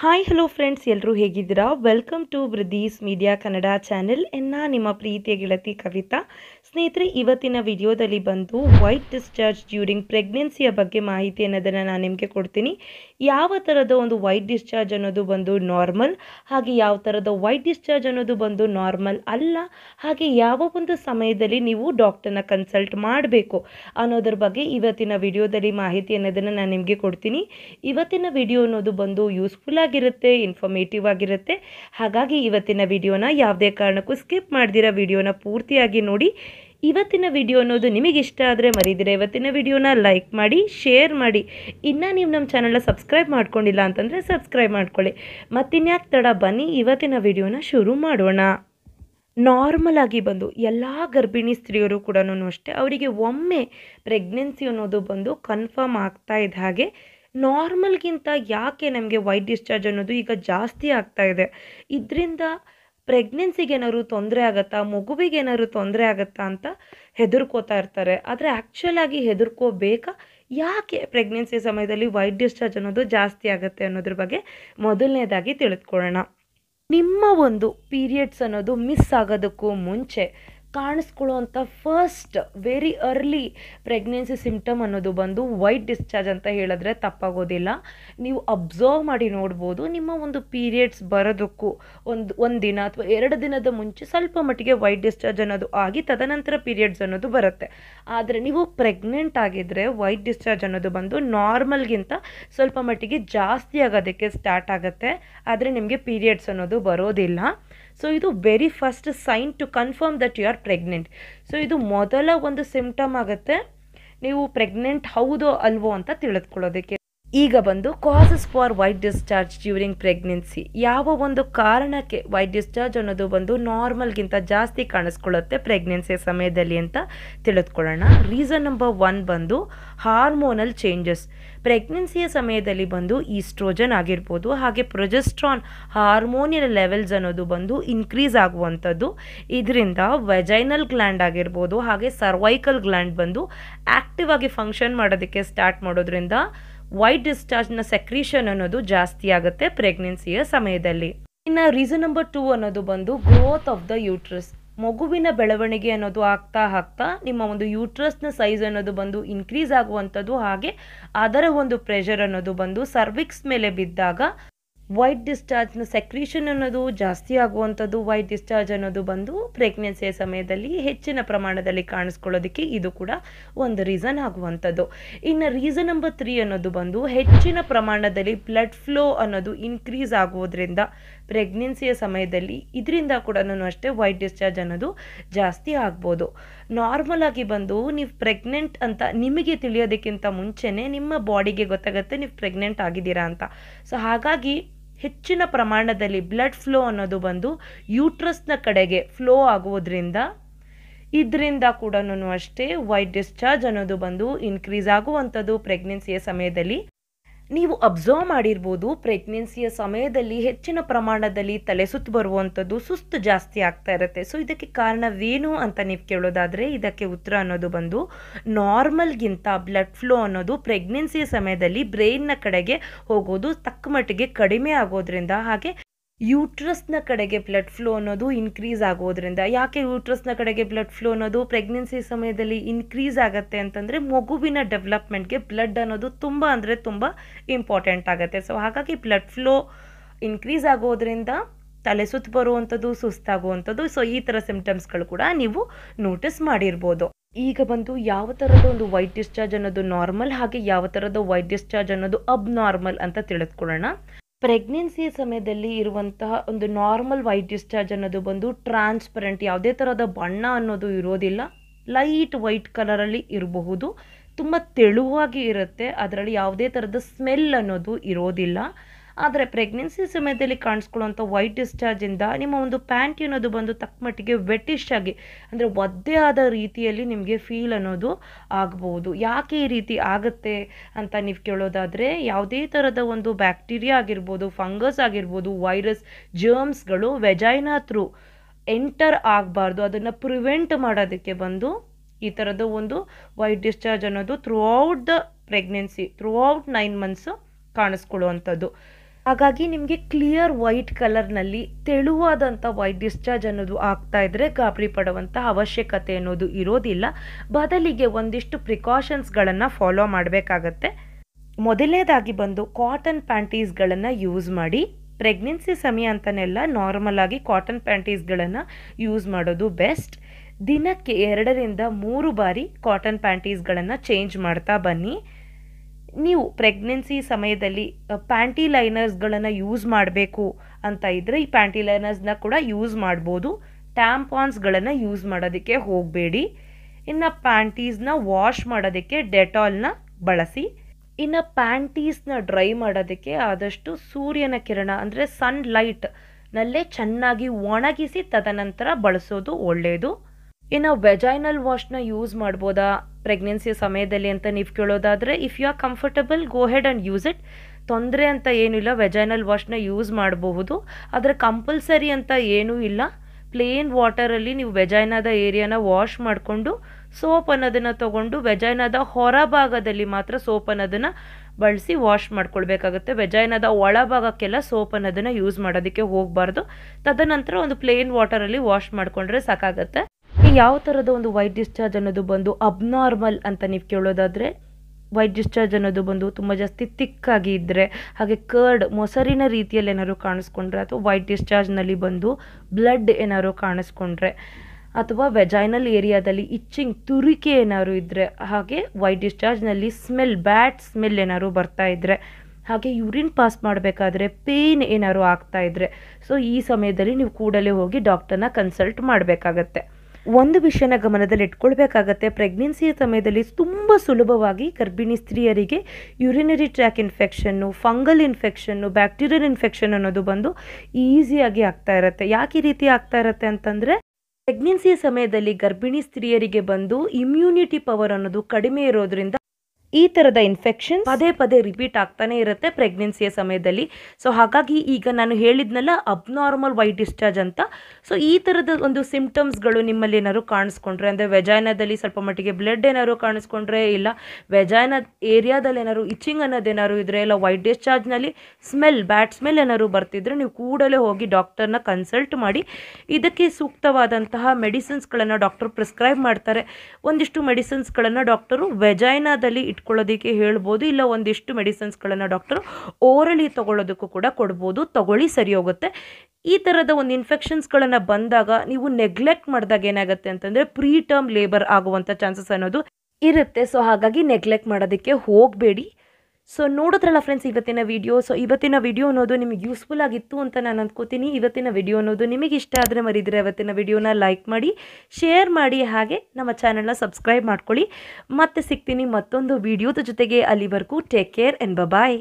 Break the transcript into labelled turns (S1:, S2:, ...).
S1: hi hello friends ಎಲ್ಲರೂ ಹೇಗಿದ್ದೀರಾ welcome to ಬ್ರದೀಸ್ ಮೀಡಿಯಾ ಕನ್ನಡ ಚಾನೆಲ್ ಎನ್ನ ನಿಮ್ಮ ಪ್ರೀತಿಯ ಗೆಳತಿ ಕವಿತಾ ಸ್ನೇಹಿತರೆ ಇವತ್ತಿನ ವಿಡಿಯೋದಲ್ಲಿ ಬಂದು ವೈಟ್ ಡಿಸ್ಚಾರ್ಜ್ ಡ್ಯೂರಿಂಗ್ ಪ್ರೆಗ್ನೆನ್ಸಿಯ ಬಗ್ಗೆ ಮಾಹಿತಿ ಅನ್ನೋದನ್ನು ನಾನು ನಿಮಗೆ ಕೊಡ್ತೀನಿ ಯಾವ ಥರದ ಒಂದು ವೈಟ್ ಡಿಸ್ಚಾರ್ಜ್ ಅನ್ನೋದು ಬಂದು ನಾರ್ಮಲ್ ಹಾಗೆ ಯಾವ ಥರದ ವೈಟ್ ಡಿಸ್ಚಾರ್ಜ್ ಅನ್ನೋದು ಬಂದು ನಾರ್ಮಲ್ ಅಲ್ಲ ಹಾಗೆ ಯಾವ ಒಂದು ಸಮಯದಲ್ಲಿ ನೀವು ಡಾಕ್ಟರ್ನ ಕನ್ಸಲ್ಟ್ ಮಾಡಬೇಕು ಅನ್ನೋದ್ರ ಬಗ್ಗೆ ಇವತ್ತಿನ ವಿಡಿಯೋದಲ್ಲಿ ಮಾಹಿತಿ ಅನ್ನೋದನ್ನು ನಾನು ನಿಮಗೆ ಕೊಡ್ತೀನಿ ಇವತ್ತಿನ ವಿಡಿಯೋ ಅನ್ನೋದು ಬಂದು ಯೂಸ್ಫುಲ್ ಆಗಿರುತ್ತೆ ಇನ್ಫಾರ್ಮೇಟಿವ್ ಆಗಿರುತ್ತೆ ಹಾಗಾಗಿ ಇವತ್ತಿನ ವಿಡಿಯೋನ ಯಾವುದೇ ಕಾರಣಕ್ಕೂ ಸ್ಕಿಪ್ ಮಾಡ್ದಿರ ವಿಡಿಯೋನ ಪೂರ್ತಿಯಾಗಿ ನೋಡಿ ಇವತ್ತಿನ ವಿಡಿಯೋ ಅನ್ನೋದು ನಿಮಗೆ ಇಷ್ಟ ಆದರೆ ಮರಿದಿರ ಇವತ್ತಿನ ವಿಡಿಯೋನ ಲೈಕ್ ಮಾಡಿ ಶೇರ್ ಮಾಡಿ ಇನ್ನೂ ನೀವು ನಮ್ಮ ಚಾನಲ್ನ ಸಬ್ಸ್ಕ್ರೈಬ್ ಮಾಡ್ಕೊಂಡಿಲ್ಲ ಅಂತಂದರೆ ಸಬ್ಸ್ಕ್ರೈಬ್ ಮಾಡ್ಕೊಳ್ಳಿ ಮತ್ತಿನ್ಯಾಕೆ ತಡ ಬನ್ನಿ ಇವತ್ತಿನ ವಿಡಿಯೋನ ಶುರು ಮಾಡೋಣ ನಾರ್ಮಲ್ ಆಗಿ ಬಂದು ಎಲ್ಲ ಗರ್ಭಿಣಿ ಸ್ತ್ರೀಯರು ಕೂಡ ಅಷ್ಟೇ ಅವರಿಗೆ ಒಮ್ಮೆ ಪ್ರೆಗ್ನೆನ್ಸಿ ಅನ್ನೋದು ಬಂದು ಕನ್ಫರ್ಮ್ ಆಗ್ತಾ ಇದ್ದ ಹಾಗೆ ನಾರ್ಮಲ್ಗಿಂತ ಯಾಕೆ ನಮಗೆ ವೈಟ್ ಡಿಸ್ಚಾರ್ಜ್ ಅನ್ನೋದು ಈಗ ಜಾಸ್ತಿ ಆಗ್ತಾ ಇದೆ ಇದರಿಂದ ಪ್ರೆಗ್ನೆನ್ಸಿಗೆ ಏನಾದ್ರು ತೊಂದರೆ ಆಗತ್ತಾ ಮಗುವಿಗೆ ಏನಾದ್ರು ತೊಂದರೆ ಆಗತ್ತಾ ಅಂತ ಹೆದರ್ಕೋತಾ ಇರ್ತಾರೆ ಆದರೆ ಆ್ಯಕ್ಚುಲ್ ಆಗಿ ಹೆದರ್ಕೋಬೇಕಾ ಯಾಕೆ ಪ್ರೆಗ್ನೆನ್ಸಿ ಸಮಯದಲ್ಲಿ ವೈಟ್ ಡಿಸ್ಚಾರ್ಜ್ ಅನ್ನೋದು ಜಾಸ್ತಿ ಆಗುತ್ತೆ ಅನ್ನೋದ್ರ ಬಗ್ಗೆ ಮೊದಲನೇದಾಗಿ ತಿಳಿದುಕೊಳ್ಳೋಣ ನಿಮ್ಮ ಒಂದು ಪೀರಿಯಡ್ಸ್ ಅನ್ನೋದು ಮಿಸ್ ಆಗೋದಕ್ಕೂ ಮುಂಚೆ ಕಾಣಿಸ್ಕೊಳ್ಳುವಂಥ first very early pregnancy symptom ಅನ್ನೋದು ಬಂದು ವೈಟ್ ಡಿಸ್ಚಾರ್ಜ್ ಅಂತ ಹೇಳಿದ್ರೆ ತಪ್ಪಾಗೋದಿಲ್ಲ ನೀವು ಅಬ್ಸರ್ವ್ ಮಾಡಿ ನೋಡ್ಬೋದು ನಿಮ್ಮ ಒಂದು ಪೀರಿಯಡ್ಸ್ ಬರೋದಕ್ಕೂ ಒಂದು ಒಂದು ದಿನ ಅಥವಾ ಎರಡು ದಿನದ ಮುಂಚೆ ಸ್ವಲ್ಪ ಮಟ್ಟಿಗೆ ವೈಟ್ ಡಿಸ್ಚಾರ್ಜ್ ಅನ್ನೋದು ಆಗಿ ತದನಂತರ ಪೀರಿಯಡ್ಸ್ ಅನ್ನೋದು ಬರುತ್ತೆ ಆದರೆ ನೀವು ಪ್ರೆಗ್ನೆಂಟ್ ಆಗಿದ್ದರೆ ವೈಟ್ ಡಿಸ್ಚಾರ್ಜ್ ಅನ್ನೋದು ಬಂದು ನಾರ್ಮಲ್ಗಿಂತ ಸ್ವಲ್ಪ ಮಟ್ಟಿಗೆ ಜಾಸ್ತಿ ಆಗೋದಕ್ಕೆ ಸ್ಟಾರ್ಟ್ ಆಗುತ್ತೆ ಆದರೆ ನಿಮಗೆ ಪೀರಿಯಡ್ಸ್ ಅನ್ನೋದು ಬರೋದಿಲ್ಲ ಸೊ ಇದು very first sign to confirm that you are pregnant so ಇದು ಮೊದಲ ಒಂದು ಸಿಮ್ಟಮ್ ಆಗುತ್ತೆ ನೀವು ಪ್ರೆಗ್ನೆಂಟ್ ಹೌದೋ ಅಲ್ವೋ ಅಂತ ತಿಳಿದುಕೊಳ್ಳೋದಕ್ಕೆ ಈಗ ಬಂದು causes for white discharge during pregnancy ಯಾವ ಒಂದು ಕಾರಣಕ್ಕೆ ವೈಟ್ ಡಿಸ್ಚಾರ್ಜ್ ಅನ್ನೋದು ಬಂದು ನಾರ್ಮಲ್ಗಿಂತ ಜಾಸ್ತಿ ಕಾಣಿಸ್ಕೊಳ್ಳುತ್ತೆ ಪ್ರೆಗ್ನೆನ್ಸಿ ಸಮಯದಲ್ಲಿ ಅಂತ ತಿಳಿದುಕೊಳ್ಳೋಣ ರೀಸನ್ ನಂಬರ್ ಒನ್ ಬಂದು ಹಾರ್ಮೋನಲ್ ಚೇಂಜಸ್ ಪ್ರೆಗ್ನೆನ್ಸಿಯ ಸಮಯದಲ್ಲಿ ಬಂದು ಈಸ್ಟ್ರೋಜನ್ ಆಗಿರ್ಬೋದು ಹಾಗೆ ಪ್ರೊಜೆಸ್ಟ್ರಾನ್ ಹಾರ್ಮೋನಿಯಲ್ ಲೆವೆಲ್ಸ್ ಅನ್ನೋದು ಬಂದು ಇನ್ಕ್ರೀಸ್ ಆಗುವಂಥದ್ದು ಇದರಿಂದ ವೆಜೈನಲ್ ಗ್ಲ್ಯಾಂಡ್ ಆಗಿರ್ಬೋದು ಹಾಗೆ ಸರ್ವೈಕಲ್ ಗ್ಲ್ಯಾಂಡ್ ಬಂದು ಆ್ಯಕ್ಟಿವ್ ಆಗಿ ಫಂಕ್ಷನ್ ಮಾಡೋದಕ್ಕೆ ಸ್ಟಾರ್ಟ್ ಮಾಡೋದ್ರಿಂದ ವೈಟ್ ಡಿಸ್ಚಾರ್ಜ್ ನ ಸೆಕ್ರೀಷನ್ ಅನ್ನೋದು ಜಾಸ್ತಿ ಆಗುತ್ತೆ ಪ್ರೆಗ್ನೆನ್ಸಿಯ ಸಮಯದಲ್ಲಿ ಇನ್ನು ರೀಸನ್ ನಂಬರ್ ಟೂ ಅನ್ನೋದು ಬಂದು ಗ್ರೋತ್ ಆಫ್ ದ ಯೂಟ್ರಸ್ ಮಗುವಿನ ಬೆಳವಣಿಗೆ ಅನ್ನೋದು ಆಗ್ತಾ ಆಗ್ತಾ ನಿಮ್ಮ ಒಂದು ಯೂಟ್ರಸ್ನ ಸೈಜ್ ಅನ್ನೋದು ಬಂದು ಇನ್ಕ್ರೀಸ್ ಆಗುವಂಥದ್ದು ಹಾಗೆ ಅದರ ಒಂದು ಪ್ರೆಷರ್ ಅನ್ನೋದು ಬಂದು ಸರ್ವಿಕ್ಸ್ ಮೇಲೆ ಬಿದ್ದಾಗ ವೈಟ್ ಡಿಸ್ಚಾರ್ಜ್ನ ಸೆಕ್ರೀಷನ್ ಅನ್ನೋದು ಜಾಸ್ತಿ ಆಗುವಂಥದ್ದು ವೈಟ್ ಡಿಸ್ಚಾರ್ಜ್ ಅನ್ನೋದು ಬಂದು ಪ್ರೆಗ್ನೆನ್ಸಿಯ ಸಮಯದಲ್ಲಿ ಹೆಚ್ಚಿನ ಪ್ರಮಾಣದಲ್ಲಿ ಕಾಣಿಸ್ಕೊಳ್ಳೋದಕ್ಕೆ ಇದು ಕೂಡ ಒಂದು ರೀಸನ್ ಆಗುವಂಥದ್ದು ಇನ್ನು ರೀಸನ್ ನಂಬರ್ ತ್ರೀ ಅನ್ನೋದು ಬಂದು ಹೆಚ್ಚಿನ ಪ್ರಮಾಣದಲ್ಲಿ ಬ್ಲಡ್ ಫ್ಲೋ ಅನ್ನೋದು ಇನ್ಕ್ರೀಸ್ ಆಗುವುದರಿಂದ ಪ್ರೆಗ್ನೆನ್ಸಿಯ ಸಮಯದಲ್ಲಿ ಇದರಿಂದ ಕೂಡ ಅಷ್ಟೇ ವೈಟ್ ಡಿಸ್ಚಾರ್ಜ್ ಅನ್ನೋದು ಜಾಸ್ತಿ ಆಗ್ಬೋದು ನಾರ್ಮಲ್ ಆಗಿ ಬಂದು ನೀವು ಪ್ರೆಗ್ನೆಂಟ್ ಅಂತ ನಿಮಗೆ ತಿಳಿಯೋದಕ್ಕಿಂತ ಮುಂಚೆನೇ ನಿಮ್ಮ ಬಾಡಿಗೆ ಗೊತ್ತಾಗುತ್ತೆ ನೀವು ಪ್ರೆಗ್ನೆಂಟ್ ಆಗಿದ್ದೀರಾ ಅಂತ ಸೊ ಹಾಗಾಗಿ ಹೆಚ್ಚಿನ ಪ್ರಮಾಣದಲ್ಲಿ ಬ್ಲಡ್ ಫ್ಲೋ ಅನ್ನೋದು ಬಂದು ಯೂಟ್ರಸ್ನ ಕಡೆಗೆ ಫ್ಲೋ ಆಗುವುದರಿಂದ ಇದರಿಂದ ಕೂಡ ಅಷ್ಟೇ ವೈಟ್ ಡಿಸ್ಚಾರ್ಜ್ ಅನ್ನೋದು ಬಂದು ಇನ್ಕ್ರೀಸ್ ಆಗುವಂಥದ್ದು ಪ್ರೆಗ್ನೆನ್ಸಿಯ ಸಮಯದಲ್ಲಿ ನೀವು ಅಬ್ಸರ್ವ್ ಮಾಡಿರ್ಬೋದು ಪ್ರೆಗ್ನೆನ್ಸಿಯ ಸಮಯದಲ್ಲಿ ಹೆಚ್ಚಿನ ಪ್ರಮಾಣದಲ್ಲಿ ತಲೆ ಸುತ್ತು ಬರುವಂಥದ್ದು ಸುಸ್ತು ಜಾಸ್ತಿ ಆಗ್ತಾ ಇರುತ್ತೆ ಸೊ ಇದಕ್ಕೆ ಕಾರಣವೇನು ಅಂತ ನೀವು ಕೇಳೋದಾದರೆ ಇದಕ್ಕೆ ಉತ್ತರ ಅನ್ನೋದು ಬಂದು ನಾರ್ಮಲ್ಗಿಂತ ಬ್ಲಡ್ ಫ್ಲೋ ಅನ್ನೋದು ಪ್ರೆಗ್ನೆನ್ಸಿಯ ಸಮಯದಲ್ಲಿ ಬ್ರೈನ್ನ ಕಡೆಗೆ ಹೋಗೋದು ತಕ್ಕ ಮಟ್ಟಿಗೆ ಕಡಿಮೆ ಆಗೋದ್ರಿಂದ ಹಾಗೆ ಯೂಟ್ರಸ್ನ ಕಡೆಗೆ ಬ್ಲಡ್ ಫ್ಲೋ ಅನ್ನೋದು ಇನ್ಕ್ರೀಸ್ ಆಗೋದ್ರಿಂದ ಯಾಕೆ ಯೂಟ್ರಸ್ನ ಕಡೆಗೆ ಬ್ಲಡ್ ಫ್ಲೋ ಅನ್ನೋದು ಪ್ರೆಗ್ನೆನ್ಸಿ ಸಮಯದಲ್ಲಿ ಇನ್ಕ್ರೀಸ್ ಆಗುತ್ತೆ ಅಂತಂದರೆ ಮಗುವಿನ ಡೆವಲಪ್ಮೆಂಟ್ಗೆ ಬ್ಲಡ್ ಅನ್ನೋದು ತುಂಬ ಅಂದರೆ ತುಂಬ ಇಂಪಾರ್ಟೆಂಟ್ ಆಗುತ್ತೆ ಸೊ ಹಾಗಾಗಿ ಬ್ಲಡ್ ಫ್ಲೋ ಇನ್ಕ್ರೀಸ್ ಆಗೋದ್ರಿಂದ ತಲೆ ಸುತ್ತ ಬರುವಂಥದ್ದು ಸುಸ್ತಾಗುವಂಥದ್ದು ಸೊ ಈ ಥರ ಸಿಂಪ್ಟಮ್ಸ್ಗಳು ಕೂಡ ನೀವು ನೋಟಿಸ್ ಮಾಡಿರ್ಬೋದು ಈಗ ಬಂದು ಯಾವ ಥರದ ಒಂದು ವೈಟ್ ಡಿಸ್ಚಾರ್ಜ್ ಅನ್ನೋದು ನಾರ್ಮಲ್ ಹಾಗೆ ಯಾವ ಥರದ ವೈಟ್ ಡಿಸ್ಚಾರ್ಜ್ ಅನ್ನೋದು ಅಬ್ನಾರ್ಮಲ್ ಅಂತ ತಿಳಿದುಕೊಳ್ಳೋಣ ಪ್ರೆಗ್ನೆನ್ಸಿ ಸಮಯದಲ್ಲಿ ಇರುವಂತಹ ಒಂದು ನಾರ್ಮಲ್ ವೈಟ್ ಡಿಸ್ಚಾರ್ಜ್ ಅನ್ನೋದು ಬಂದು ಟ್ರಾನ್ಸ್ಪರೆಂಟ್ ಯಾವುದೇ ಥರದ ಬಣ್ಣ ಅನ್ನೋದು ಇರೋದಿಲ್ಲ ಲೈಟ್ ವೈಟ್ ಕಲರಲ್ಲಿ ಇರಬಹುದು ತುಂಬ ತೆಳುವಾಗಿ ಇರುತ್ತೆ ಅದರಲ್ಲಿ ಯಾವುದೇ ಥರದ ಸ್ಮೆಲ್ ಅನ್ನೋದು ಇರೋದಿಲ್ಲ ಆದರೆ ಪ್ರೆಗ್ನೆನ್ಸಿ ಸಮಯದಲ್ಲಿ ಕಾಣಿಸ್ಕೊಳ್ಳುವಂಥ ವೈಟ್ ಡಿಸ್ಚಾರ್ಜಿಂದ ನಿಮ್ಮ ಒಂದು ಪ್ಯಾಂಟ್ ಅನ್ನೋದು ಬಂದು ತಕ್ಕ ಮಟ್ಟಿಗೆ ವೆಟಿಶ್ ಆಗಿ ಅಂದರೆ ಒದ್ದೆ ಆದ ರೀತಿಯಲ್ಲಿ ನಿಮಗೆ ಫೀಲ್ ಅನ್ನೋದು ಆಗ್ಬೋದು ಯಾಕೆ ಈ ರೀತಿ ಆಗುತ್ತೆ ಅಂತ ನೀವು ಕೇಳೋದಾದರೆ ಯಾವುದೇ ಥರದ ಒಂದು ಬ್ಯಾಕ್ಟೀರಿಯಾ ಆಗಿರ್ಬೋದು ಫಂಗಸ್ ಆಗಿರ್ಬೋದು ವೈರಸ್ ಜರ್ಮ್ಸ್ಗಳು ವೆಜೈನಾ ಥ್ರೂ ಎಂಟರ್ ಆಗಬಾರ್ದು ಅದನ್ನು ಪ್ರಿವೆಂಟ್ ಮಾಡೋದಕ್ಕೆ ಬಂದು ಈ ಥರದ ಒಂದು ವೈಟ್ ಡಿಸ್ಚಾರ್ಜ್ ಅನ್ನೋದು throughout the pregnancy throughout nine months ಕಾಣಿಸ್ಕೊಳ್ಳುವಂಥದ್ದು ಹಾಗಾಗಿ ನಿಮಗೆ ಕ್ಲಿಯರ್ ವೈಟ್ ಕಲರ್ನಲ್ಲಿ ತೆಳುವಾದಂಥ ವೈಟ್ ಡಿಸ್ಚಾರ್ಜ್ ಅನ್ನೋದು ಆಗ್ತಾ ಇದ್ದರೆ ಗಾಬರಿ ಪಡುವಂಥ ಅವಶ್ಯಕತೆ ಅನ್ನೋದು ಇರೋದಿಲ್ಲ ಬದಲಿಗೆ ಒಂದಿಷ್ಟು ಪ್ರಿಕಾಷನ್ಸ್ಗಳನ್ನು ಫಾಲೋ ಮಾಡಬೇಕಾಗತ್ತೆ ಮೊದಲನೇದಾಗಿ ಬಂದು ಕಾಟನ್ ಪ್ಯಾಂಟೀಸ್ಗಳನ್ನು ಯೂಸ್ ಮಾಡಿ ಪ್ರೆಗ್ನೆನ್ಸಿ ಸಮಯ ಅಂತನೆಲ್ಲ ನಾರ್ಮಲ್ ಆಗಿ ಕಾಟನ್ ಪ್ಯಾಂಟೀಸ್ಗಳನ್ನು ಯೂಸ್ ಮಾಡೋದು ಬೆಸ್ಟ್ ದಿನಕ್ಕೆ ಎರಡರಿಂದ ಮೂರು ಬಾರಿ ಕಾಟನ್ ಪ್ಯಾಂಟೀಸ್ಗಳನ್ನು ಚೇಂಜ್ ಮಾಡ್ತಾ ಬನ್ನಿ ನೀವು ಪ್ರೆಗ್ನೆನ್ಸಿ ಸಮಯದಲ್ಲಿ ಪ್ಯಾಂಟಿ ಲೈನರ್ಸ್ಗಳನ್ನು ಯೂಸ್ ಮಾಡಬೇಕು ಅಂತ ಇದ್ದರೆ ಈ ಪ್ಯಾಂಟಿ ಲೈನರ್ಸ್ನ ಕೂಡ ಯೂಸ್ ಮಾಡ್ಬೋದು ಟ್ಯಾಂಪಾನ್ಸ್ಗಳನ್ನು ಯೂಸ್ ಮಾಡೋದಕ್ಕೆ ಹೋಗಬೇಡಿ ಇನ್ನು ಪ್ಯಾಂಟೀಸ್ನ ವಾಶ್ ಮಾಡೋದಕ್ಕೆ ಡೆಟಾಲ್ನ ಬಳಸಿ ಇನ್ನು ಪ್ಯಾಂಟೀಸ್ನ ಡ್ರೈ ಮಾಡೋದಕ್ಕೆ ಆದಷ್ಟು ಸೂರ್ಯನ ಕಿರಣ ಅಂದರೆ ಸನ್ಲೈಟ್ನಲ್ಲೇ ಚೆನ್ನಾಗಿ ಒಣಗಿಸಿ ತದನಂತರ ಬಳಸೋದು ಒಳ್ಳೆಯದು ಇನ್ನು ವೆಜೈನಲ್ ವಾಶ್ನ ಯೂಸ್ ಮಾಡ್ಬೋದಾ ಪ್ರೆಗ್ನೆನ್ಸಿಯ ಸಮಯದಲ್ಲಿ ಅಂತ ನೀವು ಕೇಳೋದಾದರೆ if you are comfortable go ahead and use it ತೊಂದರೆ ಅಂತ ಏನೂ ಇಲ್ಲ ವೆಜೈನಲ್ ವಾಶ್ನ ಯೂಸ್ ಮಾಡಬಹುದು ಆದರೆ ಕಂಪಲ್ಸರಿ ಅಂತ ಏನೂ ಇಲ್ಲ ಪ್ಲೇನ್ ವಾಟರಲ್ಲಿ ನೀವು ವೆಜೈನಾದ ಏರಿಯಾನ ವಾಶ್ ಮಾಡಿಕೊಂಡು ಸೋಪ್ ಅನ್ನೋದನ್ನು ತೊಗೊಂಡು ವೆಜೈನಾದ ಹೊರಭಾಗದಲ್ಲಿ ಮಾತ್ರ ಸೋಪ್ ಅನ್ನೋದನ್ನು ಬಳಸಿ ವಾಶ್ ಮಾಡ್ಕೊಳ್ಬೇಕಾಗುತ್ತೆ ವೆಜೈನಾದ ಒಳಭಾಗಕ್ಕೆಲ್ಲ ಸೋಪ್ ಅನ್ನೋದನ್ನು ಯೂಸ್ ಮಾಡೋದಕ್ಕೆ ಹೋಗಬಾರ್ದು ತದನಂತರ ಒಂದು ಪ್ಲೇನ್ ವಾಟರಲ್ಲಿ ವಾಶ್ ಮಾಡಿಕೊಂಡ್ರೆ ಸಾಕಾಗುತ್ತೆ ಯಾವ ಥರದ ಒಂದು ವೈಟ್ ಡಿಸ್ಚಾರ್ಜ್ ಅನ್ನೋದು ಬಂದು ಅಬ್ನಾರ್ಮಲ್ ಅಂತ ನೀವು ಕೇಳೋದಾದರೆ ವೈಟ್ ಡಿಸ್ಚಾರ್ಜ್ ಅನ್ನೋದು ಬಂದು ತುಂಬ ಜಾಸ್ತಿ ತಿಕ್ಕಾಗಿ ಇದ್ದರೆ ಹಾಗೆ ಕರ್ಡ್ ಮೊಸರಿನ ರೀತಿಯಲ್ಲಿ ಏನಾದ್ರು ಕಾಣಿಸ್ಕೊಂಡ್ರೆ ಅಥವಾ ವೈಟ್ ಡಿಸ್ಚಾರ್ಜ್ನಲ್ಲಿ ಬಂದು ಬ್ಲಡ್ ಏನಾದ್ರು ಕಾಣಿಸ್ಕೊಂಡ್ರೆ ಅಥವಾ ವೆಜೈನಲ್ ಏರಿಯಾದಲ್ಲಿ ಇಚ್ಚಿಂಗ್ ತುರಿಕೆ ಏನಾದ್ರು ಇದ್ದರೆ ಹಾಗೆ ವೈಟ್ ಡಿಸ್ಚಾರ್ಜ್ನಲ್ಲಿ ಸ್ಮೆಲ್ ಬ್ಯಾಡ್ ಸ್ಮೆಲ್ ಏನಾದ್ರು ಬರ್ತಾ ಇದ್ದರೆ ಹಾಗೆ ಯೂರಿನ್ ಪಾಸ್ ಮಾಡಬೇಕಾದ್ರೆ ಪೇಯ್ನ್ ಏನಾದ್ರು ಆಗ್ತಾ ಇದ್ದರೆ ಸೊ ಈ ಸಮಯದಲ್ಲಿ ನೀವು ಕೂಡಲೇ ಹೋಗಿ ಡಾಕ್ಟರ್ನ ಕನ್ಸಲ್ಟ್ ಮಾಡಬೇಕಾಗತ್ತೆ ಒಂದು ವಿಷಯನ ಗಮನದಲ್ಲಿ ಇಟ್ಕೊಳ್ಬೇಕಾಗತ್ತೆ ಪ್ರೆಗ್ನೆನ್ಸಿಯ ಸಮಯದಲ್ಲಿ ತುಂಬ ಸುಲಭವಾಗಿ ಗರ್ಭಿಣಿ ಸ್ತ್ರೀಯರಿಗೆ ಯುರಿನರಿ ಟ್ರ್ಯಾಕ್ ಇನ್ಫೆಕ್ಷನ್ನು ಫಂಗಲ್ ಇನ್ಫೆಕ್ಷನ್ನು ಬ್ಯಾಕ್ಟೀರಿಯಲ್ ಇನ್ಫೆಕ್ಷನ್ ಅನ್ನೋದು ಬಂದು ಈಸಿಯಾಗಿ ಆಗ್ತಾ ಇರುತ್ತೆ ಯಾಕೆ ಈ ರೀತಿ ಆಗ್ತಾ ಇರುತ್ತೆ ಅಂತಂದರೆ ಪ್ರೆಗ್ನೆನ್ಸಿಯ ಸಮಯದಲ್ಲಿ ಗರ್ಭಿಣಿ ಸ್ತ್ರೀಯರಿಗೆ ಬಂದು ಇಮ್ಯುನಿಟಿ ಪವರ್ ಅನ್ನೋದು ಕಡಿಮೆ ಇರೋದ್ರಿಂದ ಈ ಥರದ ಇನ್ಫೆಕ್ಷನ್ ಪದೇ ಪದೇ ರಿಪೀಟ್ ಆಗ್ತಾನೆ ಇರುತ್ತೆ ಪ್ರೆಗ್ನೆನ್ಸಿಯ ಸಮಯದಲ್ಲಿ ಸೊ ಹಾಗಾಗಿ ಈಗ ನಾನು ಹೇಳಿದ್ನಲ್ಲ ಅಬ್ನಾರ್ಮಲ್ ವೈಟ್ ಡಿಸ್ಚಾರ್ಜ್ ಅಂತ ಸೊ ಈ ಥರದ ಒಂದು ಸಿಂಪ್ಟಮ್ಸ್ಗಳು ನಿಮ್ಮಲ್ಲಿ ಏನಾದ್ರು ಕಾಣಿಸ್ಕೊಂಡ್ರೆ ಅಂದರೆ ವೆಜಾಯ್ನದಲ್ಲಿ ಸ್ವಲ್ಪ ಮಟ್ಟಿಗೆ ಬ್ಲಡ್ ಏನಾದ್ರು ಕಾಣಿಸ್ಕೊಂಡ್ರೆ ಇಲ್ಲ ವೆಜಾಯ್ನ ಏರಿಯಾದಲ್ಲಿ ಏನಾದ್ರು ಇಚಿಂಗ್ ಅನ್ನೋದೇನಾದ್ರು ಇದ್ದರೆ ಇಲ್ಲ ವೈಟ್ ಡಿಸ್ಚಾರ್ಜ್ನಲ್ಲಿ ಸ್ಮೆಲ್ ಬ್ಯಾಡ್ ಸ್ಮೆಲ್ ಏನಾದ್ರು ಬರ್ತಿದ್ರೆ ನೀವು ಕೂಡಲೇ ಹೋಗಿ ಡಾಕ್ಟರ್ನ ಕನ್ಸಲ್ಟ್ ಮಾಡಿ ಇದಕ್ಕೆ ಸೂಕ್ತವಾದಂತಹ ಮೆಡಿಸಿನ್ಸ್ಗಳನ್ನು ಡಾಕ್ಟರ್ ಪ್ರಿಸ್ಕ್ರೈಬ್ ಮಾಡ್ತಾರೆ ಒಂದಿಷ್ಟು ಮೆಡಿಸಿನ್ಸ್ಗಳನ್ನು ಡಾಕ್ಟರು ವೆಜಾಯ್ನಾದಲ್ಲಿ ಇಟ್ಕೊಳ್ಳೋದಕ್ಕೆ ಹೇಳ್ಬೋದು ಇಲ್ಲ ಒಂದಿಷ್ಟು ಮೆಡಿಸಿನ್ಸ್ಗಳನ್ನು ಡಾಕ್ಟರ್ ಓರಲಿ ತೊಗೊಳ್ಳೋದಕ್ಕೂ ಕೂಡ ಕೊಡ್ಬೋದು ತಗೊಳ್ಳಿ ಸರಿ ಹೋಗುತ್ತೆ ಈ ಥರದ ಒಂದು ಇನ್ಫೆಕ್ಷನ್ಸ್ಗಳನ್ನು ಬಂದಾಗ ನೀವು ನೆಗ್ಲೆಕ್ಟ್ ಮಾಡಿದಾಗ ಏನಾಗುತ್ತೆ ಅಂತಂದರೆ ಪ್ರೀ ಟರ್ಮ್ ಲೇಬರ್ ಆಗುವಂಥ ಚಾನ್ಸಸ್ ಅನ್ನೋದು ಇರುತ್ತೆ ಸೊ ಹಾಗಾಗಿ ನೆಗ್ಲೆಕ್ಟ್ ಮಾಡೋದಕ್ಕೆ ಹೋಗಬೇಡಿ ಸೊ ನೋಡಿದ್ರಲ್ಲ ಫ್ರೆಂಡ್ಸ್ ಇವತ್ತಿನ ವಿಡಿಯೋ ಸೊ ಇವತ್ತಿನ ವಿಡಿಯೋ ಅನ್ನೋದು ನಿಮಗೆ ಯೂಸ್ಫುಲ್ ಆಗಿತ್ತು ಅಂತ ನಾನು ಅಂದ್ಕೋತೀನಿ ಇವತ್ತಿನ ವಿಡಿಯೋ ಅನ್ನೋದು ನಿಮಗೆ ಇಷ್ಟ ಆದರೆ ಮರಿದರೆ ಇವತ್ತಿನ ವಿಡಿಯೋನ ಲೈಕ್ ಮಾಡಿ ಶೇರ್ ಮಾಡಿ ಹಾಗೆ ನಮ್ಮ ಚಾನಲ್ನ ಸಬ್ಸ್ಕ್ರೈಬ್ ಮಾಡ್ಕೊಳ್ಳಿ ಮತ್ತೆ ಸಿಗ್ತೀನಿ ಮತ್ತೊಂದು ವೀಡಿಯೋದ ಜೊತೆಗೆ ಅಲ್ಲಿವರೆಗೂ ಟೇಕ್ ಕೇರ್ ಆ್ಯಂಡ್ ಬಾಯ್